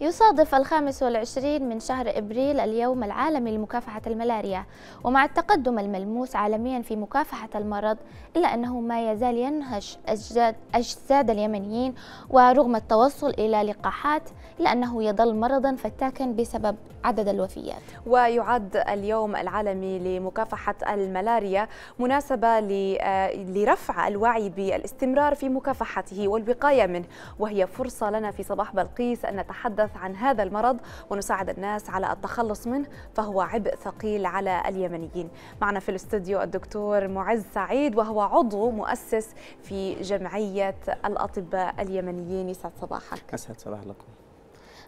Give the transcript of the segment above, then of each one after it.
يصادف الخامس والعشرين من شهر إبريل اليوم العالمي لمكافحة الملاريا ومع التقدم الملموس عالميا في مكافحة المرض إلا أنه ما يزال ينهش أجساد, أجساد اليمنيين ورغم التوصل إلى لقاحات إلا أنه يظل مرضا فتاكا بسبب عدد الوفيات ويعد اليوم العالمي لمكافحة الملاريا مناسبة آه، لرفع الوعي بالاستمرار في مكافحته والوقاية منه وهي فرصة لنا في صباح بلقيس أن نتحدث الحديث عن هذا المرض ونساعد الناس على التخلص منه فهو عبء ثقيل على اليمنيين معنا في الاستوديو الدكتور معز سعيد وهو عضو مؤسس في جمعية الأطباء اليمنيين يسعد صباحك أسعد صباح لكم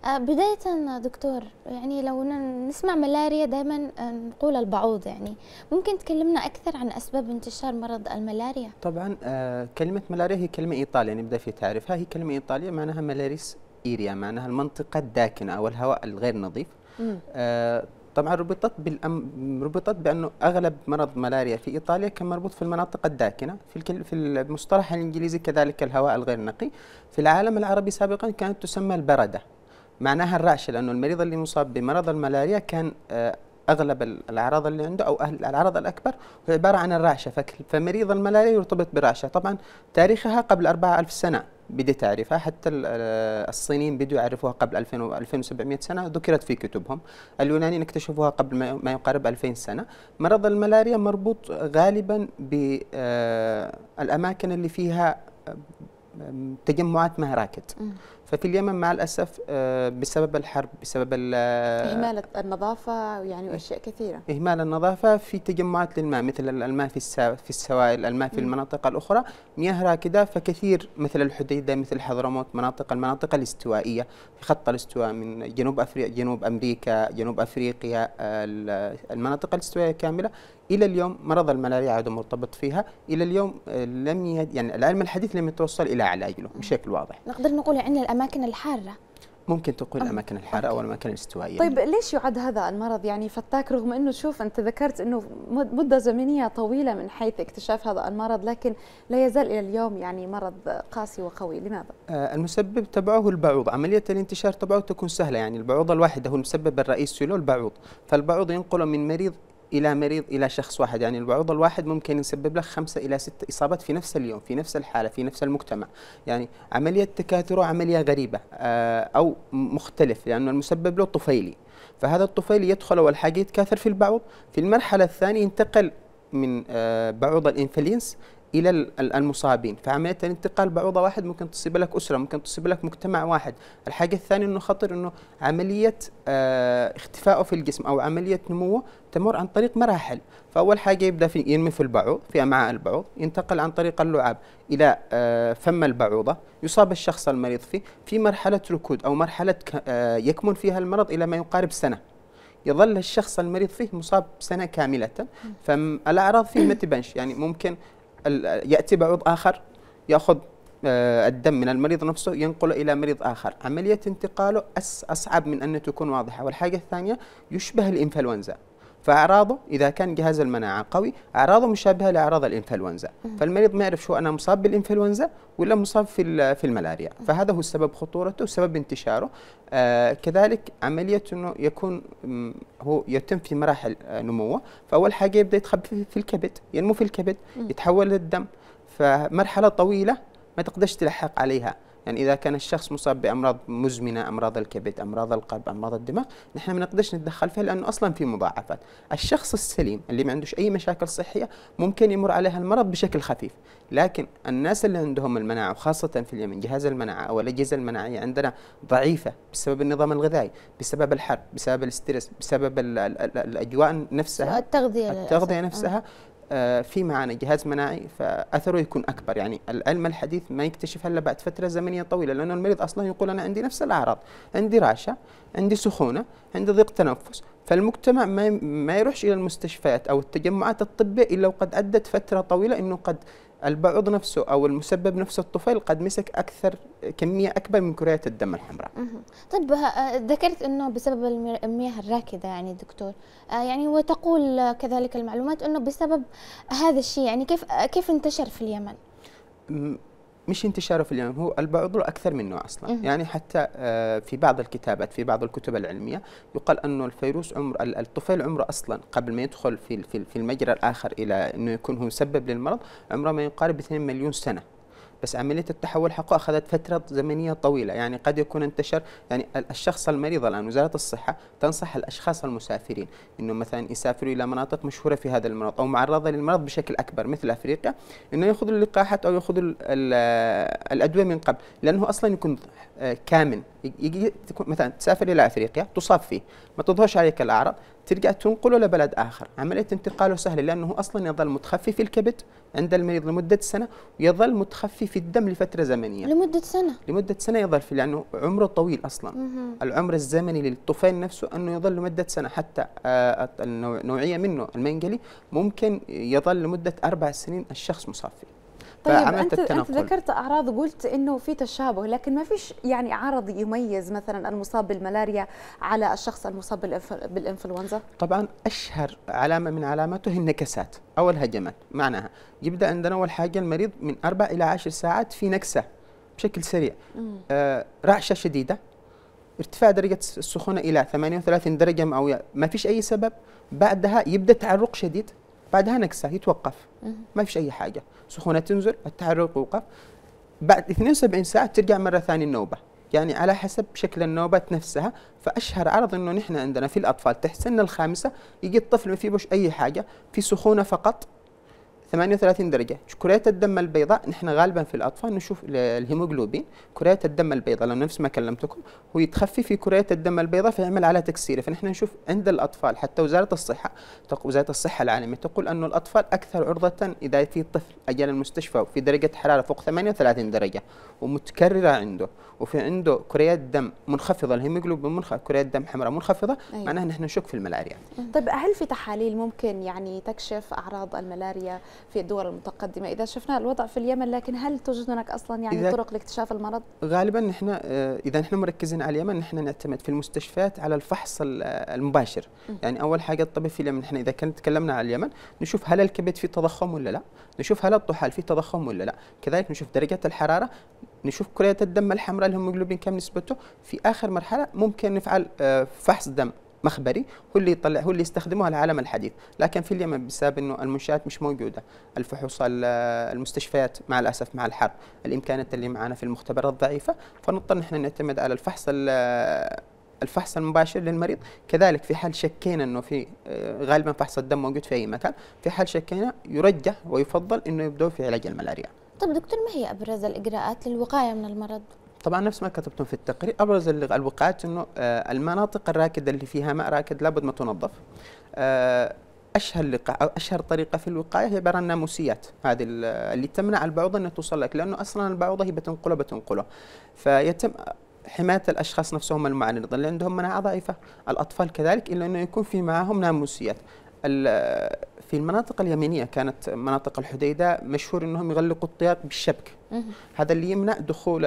آه، بداية دكتور يعني لو نسمع ملاريا دائما آه، نقول البعوض يعني ممكن تكلمنا أكثر عن أسباب انتشار مرض الملاريا؟ طبعا آه، كلمة ملاريا هي كلمة إيطالية نبدأ يعني في تعريفها هي كلمة إيطالية معناها ملاريس إيريا يعني، معناها المنطقة الداكنة أو الهواء الغير نظيف آه طبعا ربطت بالأم ربطت بانه اغلب مرض ملاريا في ايطاليا كان مربوط في المناطق الداكنه في الكل في المصطلح الانجليزي كذلك الهواء الغير نقي في العالم العربي سابقا كانت تسمى البرده معناها الرعشه لانه المريض اللي مصاب بمرض الملاريا كان آه اغلب الاعراض اللي عنده او الاعراض الاكبر هو عباره عن الرعشه فمريض الملاريا يرتبط برعشه طبعا تاريخها قبل 4000 سنه بدي تعرفها حتى آه، الصينيين بدوا يعرفوها قبل 2000 2700 سنة ذكرت في كتبهم اليونانيين اكتشفوها قبل ما يقارب 2000 سنة مرض الملاريا مربوط غالبا بالأماكن آه، اللي فيها تجمعات ما راكد ففي اليمن مع الاسف آه، بسبب الحرب بسبب اهمال النظافه يعني واشياء كثيره اهمال النظافه في تجمعات للماء مثل الماء في في السوائل الماء في المناطق الاخرى مياه راكده فكثير مثل الحديده مثل حضرموت مناطق المناطق الاستوائيه في خط الاستواء من جنوب افريقيا جنوب امريكا جنوب افريقيا آه، المناطق الاستوائيه كامله الى اليوم مرض الملاريا عاد مرتبط فيها الى اليوم آه، لم يهد يعني العلم الحديث لم يتوصل الى علاج له بشكل واضح نقدر نقول يعني الاماكن الحاره ممكن تقول الاماكن الحاره او الاماكن الاستوائيه طيب ليش يعد هذا المرض يعني فتاك رغم انه شوف انت ذكرت انه مده زمنيه طويله من حيث اكتشاف هذا المرض لكن لا يزال الى اليوم يعني مرض قاسي وقوي لماذا آه المسبب تبعه البعوض عمليه الانتشار تبعه تكون سهله يعني البعوضه الواحده هو المسبب الرئيسي له البعوض فالبعوض ينقله من مريض الى مريض الى شخص واحد يعني البعوض الواحد ممكن يسبب لك خمسه الى ست اصابات في نفس اليوم في نفس الحاله في نفس المجتمع يعني عمليه تكاثره عمليه غريبه آه، او مختلف لانه يعني المسبب له طفيلي فهذا الطفيلي يدخل اول حاجه يتكاثر في البعوض في المرحله الثانيه ينتقل من آه، بعوض الانفلينس الى المصابين فعمليه الانتقال بعوضه واحد ممكن تصيب لك اسره ممكن تصيب لك مجتمع واحد الحاجه الثانيه انه خطر انه عمليه آه، اختفائه في الجسم او عمليه نموه تمر عن طريق مراحل فاول حاجه يبدا في ينمي في البعوض في امعاء البعوض ينتقل عن طريق اللعاب الى آه، فم البعوضه يصاب الشخص المريض فيه في مرحله ركود او مرحله آه، يكمن فيها المرض الى ما يقارب سنه يظل الشخص المريض فيه مصاب سنه كامله فالاعراض فيه ما تبانش يعني ممكن ياتي بعوض اخر ياخذ آه، الدم من المريض نفسه ينقله الى مريض اخر عمليه انتقاله اصعب من ان تكون واضحه والحاجه الثانيه يشبه الانفلونزا فأعراضه إذا كان جهاز المناعة قوي أعراضه مشابهة لأعراض الإنفلونزا فالمريض ما يعرف شو أنا مصاب بالإنفلونزا ولا مصاب في في الملاريا فهذا هو سبب خطورته وسبب انتشاره آه كذلك عملية أنه يكون هو يتم في مراحل آه، نموه فأول حاجة يبدأ يتخبى في الكبد ينمو في الكبد يتحول للدم فمرحلة طويلة ما تقدرش تلحق عليها يعني إذا كان الشخص مصاب بأمراض مزمنة أمراض الكبد أمراض القلب أمراض الدماغ نحن ما نقدرش نتدخل فيها لأنه أصلا في مضاعفات الشخص السليم اللي ما عندوش أي مشاكل صحية ممكن يمر عليها المرض بشكل خفيف لكن الناس اللي عندهم المناعة وخاصة في اليمن جهاز المناعة أو الأجهزة المناعية عندنا ضعيفة بسبب النظام الغذائي بسبب الحرب بسبب الاسترس بسبب الأجواء نفسها التغذية التغذية نفسها آه. آه، في معانا جهاز مناعي فاثره يكون اكبر يعني العلم الحديث ما يكتشف الا بعد فتره زمنيه طويله لانه المريض اصلا يقول انا عندي نفس الاعراض عندي رعشه عندي سخونه عندي ضيق تنفس فالمجتمع ما ما يروحش الى المستشفيات او التجمعات الطبيه الا وقد ادت فتره طويله انه قد البعض نفسه او المسبب نفسه الطفل قد مسك اكثر كميه اكبر من كريات الدم الحمراء. طيب آه، ذكرت انه بسبب المياه الراكده يعني دكتور آه، يعني وتقول كذلك المعلومات انه بسبب هذا الشيء يعني كيف آه، كيف انتشر في اليمن؟ مش انتشاره في اليمن هو البعض له أكثر من نوع أصلا مم. يعني حتى آه، في بعض الكتابات في بعض الكتب العلمية يقال أنه الفيروس عمر الطفل عمره أصلا قبل ما يدخل في في المجرى الآخر إلى أنه يكون هو مسبب للمرض عمره ما يقارب 2 مليون سنة بس عمليه التحول حقه اخذت فتره زمنيه طويله يعني قد يكون انتشر يعني الشخص المريض الان وزاره الصحه تنصح الاشخاص المسافرين انه مثلا يسافروا الى مناطق مشهوره في هذا المرض او معرضه للمرض بشكل اكبر مثل افريقيا انه ياخذوا اللقاحات او ياخذوا الادويه من قبل لانه اصلا يكون كامن يجي مثلا تسافر الى افريقيا تصاب فيه ما تظهرش عليك الاعراض تلقى تنقله لبلد آخر عملية انتقاله سهلة لأنه أصلا يظل متخفي في الكبد عند المريض لمدة سنة ويظل متخفي في الدم لفترة زمنية لمدة سنة لمدة سنة يظل في لأنه عمره طويل أصلا مه. العمر الزمني للطفيل نفسه أنه يظل لمدة سنة حتى آه، النوعية منه المنجلي ممكن يظل لمدة أربع سنين الشخص مصفي طيب انت التنقل. انت ذكرت اعراض وقلت انه في تشابه لكن ما فيش يعني عرض يميز مثلا المصاب بالملاريا على الشخص المصاب بالانفلونزا طبعا اشهر علامه من علاماته هي النكسات او الهجمات معناها يبدا عندنا اول حاجه المريض من اربع الى عشر ساعات في نكسه بشكل سريع آه رعشه شديده ارتفاع درجة السخونة إلى 38 درجة مئوية ما فيش أي سبب بعدها يبدأ تعرق شديد بعدها نكسه يتوقف ما فيش اي حاجه سخونه تنزل التحرك يوقف بعد 72 ساعه ترجع مره ثانيه النوبه يعني على حسب شكل النوبة نفسها فأشهر عرض أنه نحن عندنا في الأطفال تحت سن الخامسة يجي الطفل ما فيه أي حاجة في سخونة فقط 38 درجه كريات الدم البيضاء نحن غالبا في الاطفال نشوف الهيموجلوبين كريات الدم البيضاء لو نفس ما كلمتكم هو يتخفي في كريات الدم البيضاء فيعمل على تكسيره فنحن نشوف عند الاطفال حتى وزاره الصحه وزاره الصحه العالميه تقول انه الاطفال اكثر عرضه اذا في طفل أجل المستشفى في درجة حرارة فوق 38 درجة ومتكررة عنده وفي عنده كريات دم منخفضة الهيموجلوبين منخفضه كريات دم حمراء منخفضة أيوة. معناها نحن نشك في الملاريا طيب هل في تحاليل ممكن يعني تكشف أعراض الملاريا في الدول المتقدمة إذا شفنا الوضع في اليمن لكن هل توجد هناك أصلا يعني طرق لاكتشاف المرض؟ غالبا نحن آه، إذا نحن مركزين على اليمن نحن نعتمد في المستشفيات على الفحص المباشر يعني أول حاجة الطبيب في اليمن نحن إذا كنا تكلمنا على اليمن نشوف هل الكبد فيه تضخم ولا لا نشوف هل الخط هل في تضخم ولا لا كذلك نشوف درجات الحراره نشوف كريات الدم الحمراء الهيموجلوبين كم نسبته في اخر مرحله ممكن نفعل آه، فحص دم مخبري هو اللي يطلع هو اللي يستخدمه العالم الحديث لكن في اليمن بسبب انه المنشات مش موجوده الفحوص المستشفيات مع الاسف مع الحرب الامكانيات اللي معنا في المختبرات ضعيفه فنضطر نحن نعتمد على الفحص الفحص المباشر للمريض كذلك في حال شكينا انه في آه، غالبا فحص الدم موجود في اي مكان في حال شكينا يرجح ويفضل انه يبدأوا في علاج الملاريا طب دكتور ما هي ابرز الاجراءات للوقايه من المرض طبعا نفس ما كتبتم في التقرير ابرز الوقايات انه آه، المناطق الراكده اللي فيها ماء راكد لابد ما تنظف آه، اشهر لقاء او اشهر طريقه في الوقايه هي عباره عن ناموسيات هذه اللي تمنع البعوضه انها توصل لك لانه اصلا البعوضه هي بتنقله بتنقله فيتم حمايه الاشخاص نفسهم المعرضين اللي عندهم مناعه ضعيفه، الاطفال كذلك الا انه يكون في معهم ناموسيات. في المناطق اليمينيه كانت مناطق الحديده مشهور انهم يغلقوا الطياق بالشبك. هذا اللي يمنع دخول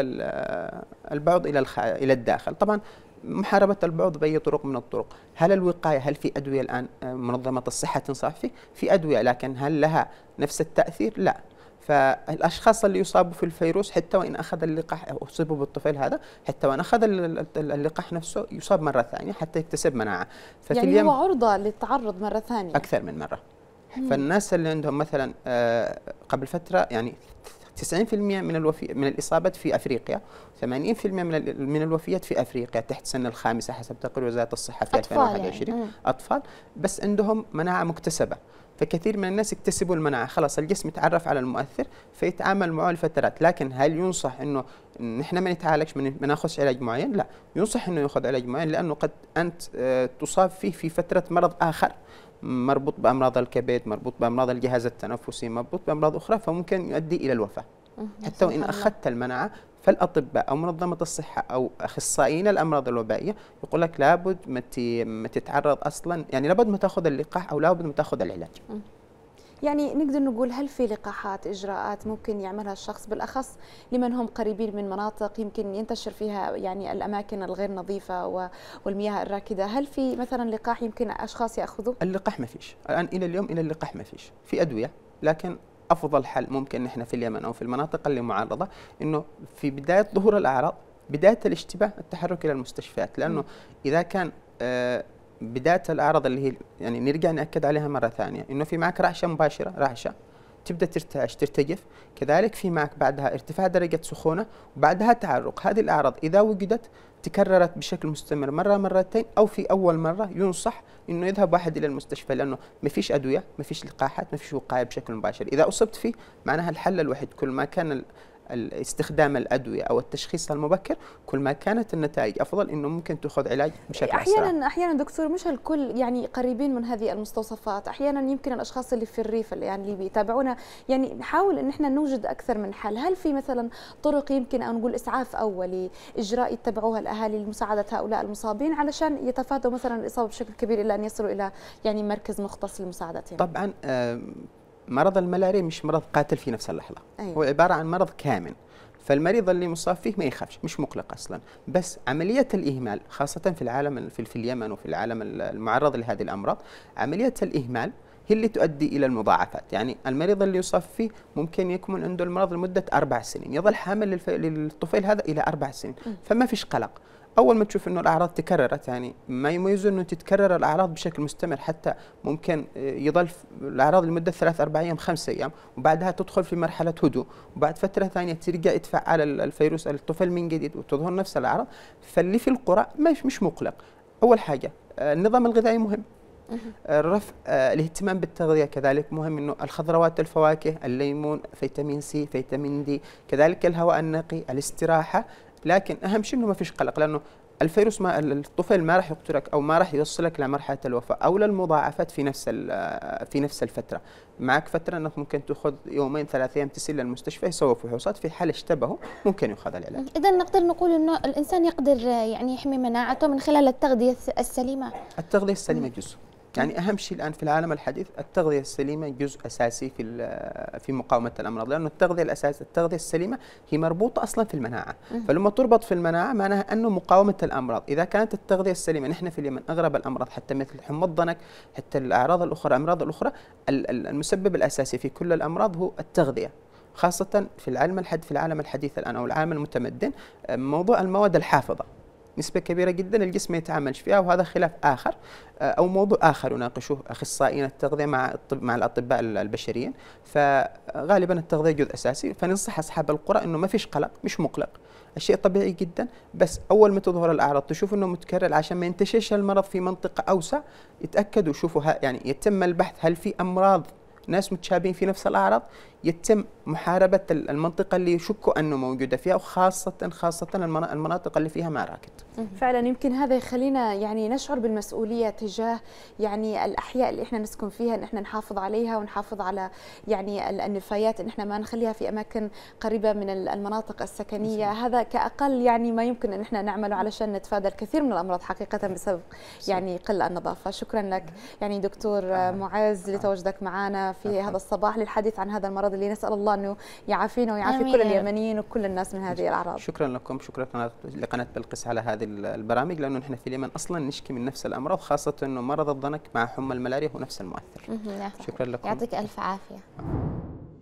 البعض الى الى الداخل، طبعا محاربة البعض بأي طرق من الطرق هل الوقاية هل في أدوية الآن منظمة الصحة تنصح فيه في أدوية لكن هل لها نفس التأثير لا فالاشخاص اللي يصابوا في الفيروس حتى وان اخذ اللقاح او اصيبوا بالطفل هذا حتى وان اخذ اللقاح نفسه يصاب مره ثانيه حتى يكتسب مناعه ففي يعني هو عرضه للتعرض مره ثانيه اكثر من مره فالناس اللي عندهم مثلا آه، قبل فتره يعني 90% من الوفي من الاصابات في افريقيا 80% من من الوفيات في افريقيا تحت سن الخامسه حسب تقرير وزاره الصحه في 2021 يعني. اطفال بس عندهم مناعه مكتسبه فكثير من الناس اكتسبوا المناعه خلاص الجسم يتعرف على المؤثر فيتعامل معه لفترات لكن هل ينصح انه نحن ما نتعالجش ما ناخذش علاج معين لا ينصح انه ياخذ علاج معين لانه قد انت آه، تصاب فيه في فتره مرض اخر مربوط بامراض الكبد مربوط بامراض الجهاز التنفسي مربوط بامراض اخرى فممكن يؤدي الى الوفاه أه، حتى وان اخذت المناعه فالاطباء او منظمه الصحه او اخصائيين الامراض الوبائيه يقول لك لابد ما تتعرض اصلا يعني لابد ما تاخذ اللقاح او لابد ما تاخذ العلاج يعني نقدر نقول هل في لقاحات اجراءات ممكن يعملها الشخص بالاخص لمن هم قريبين من مناطق يمكن ينتشر فيها يعني الاماكن الغير نظيفه والمياه الراكده هل في مثلا لقاح يمكن اشخاص ياخذوه اللقاح ما فيش الان الى اليوم الى اللقاح ما فيش في ادويه لكن افضل حل ممكن نحن في اليمن او في المناطق اللي معرضه انه في بدايه ظهور الاعراض بدايه الاشتباه التحرك الى المستشفيات لانه اذا كان آه، بدايه الاعراض اللي هي يعني نرجع ناكد عليها مره ثانيه انه في معك رعشه مباشره رعشه تبدا ترتعش ترتجف كذلك في معك بعدها ارتفاع درجه سخونه وبعدها تعرق هذه الاعراض اذا وجدت تكررت بشكل مستمر مره مرتين او في اول مره ينصح انه يذهب واحد الى المستشفى لانه ما فيش ادويه ما فيش لقاحات ما فيش وقايه بشكل مباشر اذا اصبت فيه معناها الحل الوحيد كل ما كان استخدام الادويه او التشخيص المبكر كل ما كانت النتائج افضل انه ممكن تاخذ علاج بشكل احيانا أسرع. احيانا دكتور مش الكل يعني قريبين من هذه المستوصفات احيانا يمكن الاشخاص اللي في الريف اللي يعني اللي بيتابعونا يعني نحاول ان احنا نوجد اكثر من حل هل في مثلا طرق يمكن او نقول اسعاف اولي اجراء يتبعوها الاهالي لمساعده هؤلاء المصابين علشان يتفادوا مثلا الاصابه بشكل كبير الى ان يصلوا الى يعني مركز مختص لمساعدتهم طبعا مرض الملاريا مش مرض قاتل في نفس اللحظه أيوة. هو عباره عن مرض كامن فالمريض اللي مصاب فيه ما يخافش مش مقلق اصلا بس عمليه الاهمال خاصه في العالم في اليمن وفي العالم المعرض لهذه الامراض عمليه الاهمال هي اللي تؤدي الى المضاعفات يعني المريض اللي يصاب فيه ممكن يكون عنده المرض لمده اربع سنين يظل حامل للطفيل هذا الى اربع سنين فما فيش قلق اول ما تشوف انه الاعراض تكررت يعني ما يميزه انه تتكرر الاعراض بشكل مستمر حتى ممكن آه، يظل الاعراض لمده ثلاث اربع ايام خمس ايام وبعدها تدخل في مرحله هدوء وبعد فتره ثانيه ترجع يتفعل الفيروس الطفل من جديد وتظهر نفس الاعراض فاللي في القرى مش مش مقلق اول حاجه آه، النظام الغذائي مهم رفع آه، الاهتمام بالتغذيه كذلك مهم انه الخضروات الفواكه الليمون فيتامين سي فيتامين دي كذلك الهواء النقي الاستراحه لكن اهم شيء انه ما فيش قلق لانه الفيروس ما الطفل ما راح يقتلك او ما راح يوصلك لمرحله الوفاه او للمضاعفات في نفس في نفس الفتره معك فتره انك ممكن تاخذ يومين ثلاث ايام تسيل للمستشفى يسوي فحوصات في حال اشتبهوا ممكن يؤخذ العلاج اذا نقدر نقول انه الانسان يقدر يعني يحمي مناعته من خلال التغذيه السليمه التغذيه السليمه جزء يعني اهم شيء الان في العالم الحديث التغذيه السليمه جزء اساسي في في مقاومه الامراض لانه التغذيه الاساس التغذيه السليمه هي مربوطه اصلا في المناعه فلما تربط في المناعه معناها انه مقاومه الامراض اذا كانت التغذيه السليمه نحن في اليمن اغلب الامراض حتى مثل حمى الضنك حتى الاعراض الاخرى الامراض الاخرى المسبب الاساسي في كل الامراض هو التغذيه خاصه في العلم الحد في العالم الحديث الان او العالم المتمدن آه، موضوع المواد الحافظه نسبة كبيرة جدا الجسم ما يتعاملش فيها وهذا خلاف آخر آه، أو موضوع آخر يناقشه أخصائيين التغذية مع مع الأطباء البشريين فغالبا التغذية جزء أساسي فننصح أصحاب القرى أنه ما فيش قلق مش مقلق الشيء طبيعي جدا بس أول ما تظهر الأعراض تشوف أنه متكرر عشان ما ينتشرش المرض في منطقة أوسع يتأكدوا يشوفوا يعني يتم البحث هل في أمراض ناس متشابهين في نفس الأعراض يتم محاربة المنطقة اللي يشكوا أنه موجودة فيها وخاصة خاصة المناطق اللي فيها معراكد فعلا يمكن هذا يخلينا يعني نشعر بالمسؤولية تجاه يعني الأحياء اللي إحنا نسكن فيها إن إحنا نحافظ عليها ونحافظ على يعني النفايات إن إحنا ما نخليها في أماكن قريبة من المناطق السكنية مزم. هذا كأقل يعني ما يمكن إن إحنا نعمله علشان نتفادى الكثير من الأمراض حقيقة بسبب يعني قل النظافة شكرا لك يعني دكتور آه. معز لتواجدك معنا في هذا الصباح للحديث عن هذا المرض الأمراض اللي نسأل الله أنه يعافينا ويعافي كل اليمنيين وكل الناس من هذه الأعراض شكرا لكم شكرا لقناة بلقيس على هذه البرامج لأنه نحن في اليمن أصلا نشكي من نفس الأمراض خاصة أنه مرض الضنك مع حمى الملاريا هو نفس المؤثر شكرا لكم يعطيك ألف عافية